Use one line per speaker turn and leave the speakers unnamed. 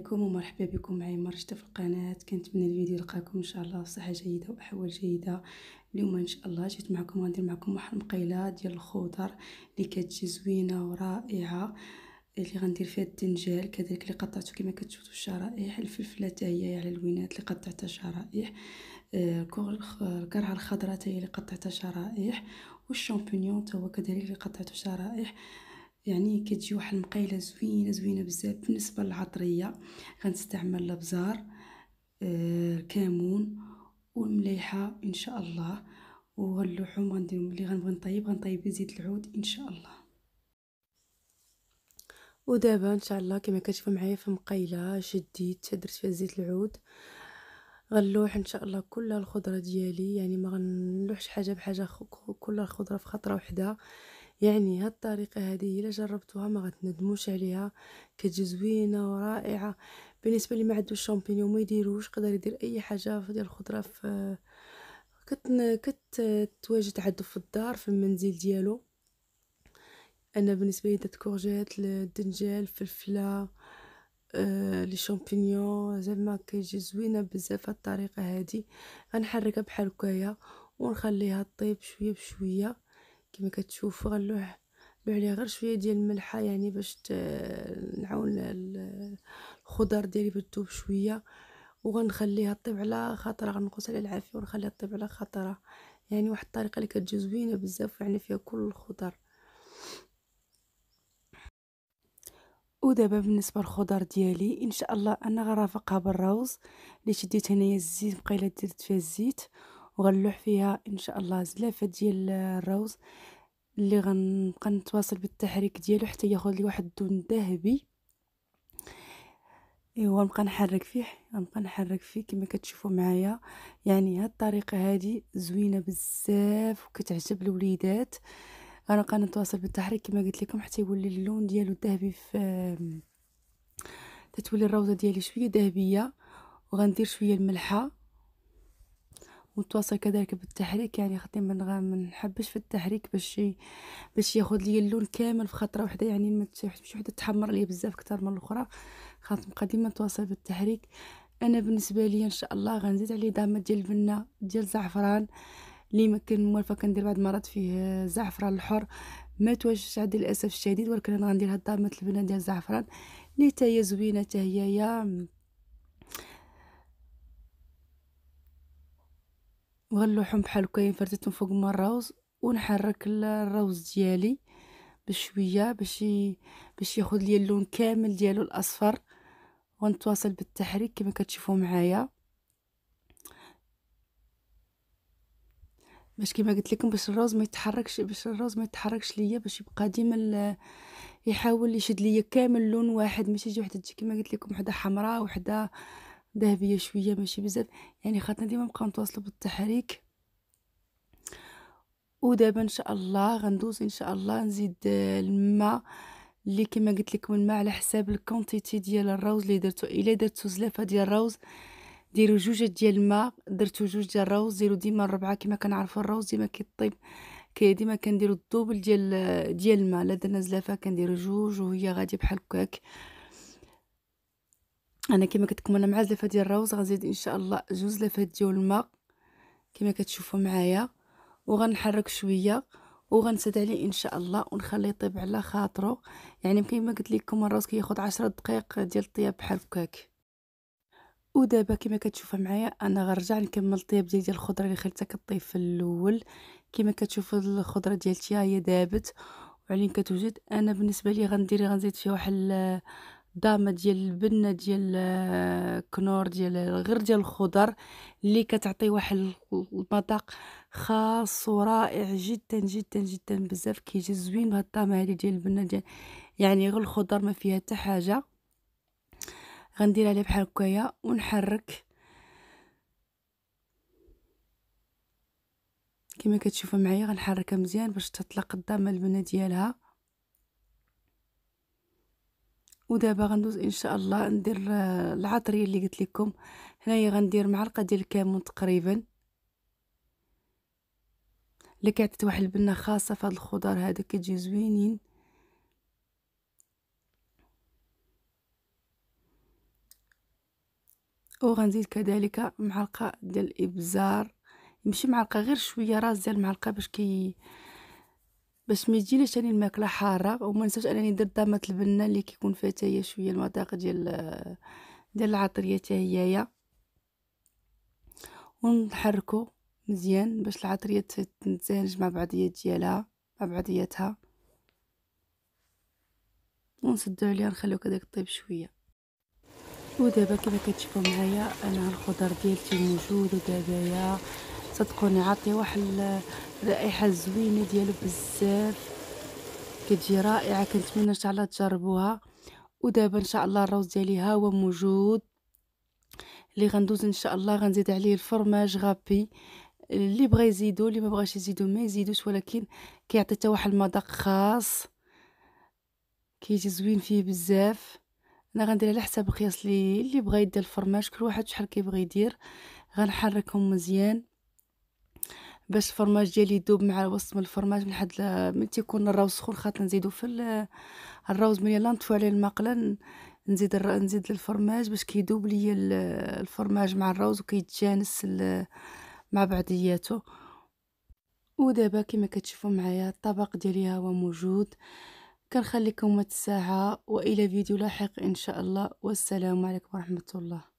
عليكم ومرحبا بكم معي مرشدة في القناة كنتمنى الفيديو يلقاكم ان شاء الله بصحة جيدة واحوال جيدة اليوم ان شاء الله جيت معكم غندير معكم واحد المقيلة ديال الخضر اللي كتجي زوينة ورائعة اللي غندير فيها الدنجال كذلك اللي قطعته كما كتشوفوا الشرائح الفلفله هي على الوينات اللي قطعتها شرائح آه، الكرعه الخضراء هي اللي قطعتها شرائح والشامبينيون هو كذلك اللي قطعته شرائح يعني كتجي واحد المقيله زوينه زوينه بزاف بالنسبه للعطريه غنستعمل الابزار الكمون آه، والمليحه ان شاء الله وغنلوحهم غنديرهم ملي غنبغي نطيب غنطيب بزيت العود ان شاء الله ودابا ان شاء الله كما كتشوفوا معايا في مقيله شديت درت فيها زيت العود غنلوح ان شاء الله كل الخضره ديالي يعني ما غنلوحش حاجه بحاجه كل الخضره في خطره وحده يعني هاد الطريقة هذه الا جربتوها ما غتندموش عليها كتجي زوينه ورائعه بالنسبه لي ما عندو الشامبينيو ما يديروش يقدر يدير اي حاجه ديال الخضره في تواجد عندو في الدار في المنزل ديالو انا بالنسبه لي درت كورجيت الدنجال فلفلة آه، لي شامبينيو زعما كيجي زوينه بزاف هاد الطريقه هادي غنحركها بحال هكايا ونخليها طيب شويه بشويه كما كتشوفوا غنلوح نلوح عليه غير شويه ديال الملحه يعني باش نعاون الخضر ديالي بالذوب شويه وغنخليها طيب على خاطرها غنقص عليها العافيه ونخليها طيب على خاطرها يعني واحد الطريقه اللي كتجي زوينه بزاف يعني فيها كل الخضر ودابا بالنسبه للخضر ديالي ان شاء الله انا غرافقها بالروز اللي شديت هنايا الزيت بقيله درت فيها الزيت وغنلوح فيها ان شاء الله زلافه ديال الروز اللي غنبقى نتواصل بالتحريك ديالو حتى ياخذ لي واحد الدون ذهبي ايوا نبقى نحرك فيه نبقى نحرك فيه كما كتشوفوا معايا يعني هاد الطريقه هادي زوينه بزاف وكتعجب الوليدات بقى نتواصل بالتحريك كما قلت لكم حتى يولي اللون ديالو ذهبي في تتولي الروزه ديالي شويه ذهبيه وغندير شويه الملحه ونتواصل كذلك بالتحريك يعني خاطر ما نحبش في التحريك باش باش ياخذ لي اللون كامل في خطره وحده يعني ما مش وحده تحمر لي بزاف اكثر من الاخرى خاطر نبقى ديما نتواصل بالتحريك انا بالنسبه لي ان شاء الله غنزيد عليه دامه ديال البنه ديال الزعفران لي ما كان موالفه كندير بعض المرات فيه زعفران الحر ما تواجدش عندي للاسف الشديد ولكن انا غندير هاد دامه البنه ديال الزعفران لي تا هي زوينه تا هي وغنلوحهم بحال هكايا فرديتهم فوق ما الروز ونحرك الروز ديالي بشويه باش باش ياخذ ليا اللون كامل ديالو الاصفر ونتواصل بالتحريك كما كتشوفوا معايا باش كما قلت لكم باش الروز ما يتحركش باش الروز ما يتحركش ليا باش يبقى ديما يحاول يشد ليا كامل لون واحد ماشي يجي وحده تجي كما قلت لكم وحده حمراء وحده ذهبيه شويه ماشي بزاف يعني خاطرنا ديما نبقاو نتواصلوا بالتحريك ودابا ان شاء الله غندوز ان شاء الله نزيد آه، الماء اللي كما قلت لكم الماء على حساب الكونتيتي ديال الروز اللي درتو الا درتو زلافه ديال الروز ديروا جوج ديال الماء درتو جوج ديال الروز ديروا ديما الربعه كما كنعرفوا الروز ديما كيطيب كي ديما كنديروا الدوبل ديال آه، ديال الماء لا درنا زلافه كنديروا جوج وهي غادي بحال هكاك انا كما كتكم انا مع زلافه ديال الروز غنزيد ان شاء الله جوج لافات ديال الماء كما كتشوفوا معايا وغنحرك شويه وغنسد عليه ان شاء الله ونخليه يطيب على خاطرو يعني كما قلت لكم الروز كياخذ 10 دقائق ديال الطياب بحال هكاك ودابا كما كتشوفوا معايا انا غنرجع نكمل الطياب ديال ديال الخضره اللي خليتها كطيب في الاول كما كتشوفوا الخضره ديالتي هي دابت وعلين كتوجد انا بالنسبه لي غندير غنزيد فيها واحد ضامه ديال البنه ديال آه، كنور ديال غير ديال الخضر اللي كتعطي واحد المذاق خاص ورائع جدا جدا جدا بزاف كيجي زوين بهاد الطعمه هادي ديال البنه ديال يعني غير الخضر ما فيها حتى حاجه غندير عليه بحال هكايا ونحرك كما كتشوفوا معايا غنحركها مزيان باش تطلق الضامه البنه ديالها ودابا غندوز ان شاء الله ندير آه، العطريه اللي قلت لكم هنايا غندير معلقه ديال الكمون تقريبا اللي كيعطي واحد البنه خاصه في هاد الخضار هادو كيجيو زوينين وغنزيد كذلك معلقه ديال الابزار ماشي معلقه غير شويه راس ديال المعلقه باش كي باش ما يجيليش اني الماكله حاره وما ننساش انني ندير ضامه البنه اللي كيكون فيها تاهي شويه المذاق ديال ديال العطريه هيايا ونحركو مزيان باش العطريه تتزانج مع بعضيات ديالها مع بعضياتها ونسدو عليها نخليو كداك طيب شويه ودابا كما كتشوفوا معايا انا الخضر ديالتي موجود دابايا صدقوني عاطيه واحد الرائحه زوينه ديالو بزاف كتجي رائعه كنتمنى ان شاء الله تجربوها ودابا ان شاء الله الروز ديالي ها هو موجود اللي غندوز ان شاء الله غنزيد عليه الفرماج غابي اللي بغى يزيدو اللي ما بغاش يزيدو ما يزيدوش ولكن كيعطي حتى واحد المذاق خاص كيجي زوين فيه بزاف انا غندير على حساب القياس اللي اللي بغى يدير الفرماج كل واحد شحال كيبغي يدير غنحركهم مزيان باش الفرماج ديالي يذوب مع وسط من الفرماج من حد ل... من تيكون الروز سخون خاطر نزيدو في ال... الروز ملي نطفو عليه المقله نزيد الر... نزيد الفرماج باش كيذوب ليا ال... الفرماج مع الروز وكيتجانس ال... مع بعضياتو ودابا كما كتشوفوا معايا الطبق ديالي هو موجود كنخليكم الساعه والى فيديو لاحق ان شاء الله والسلام عليكم ورحمه الله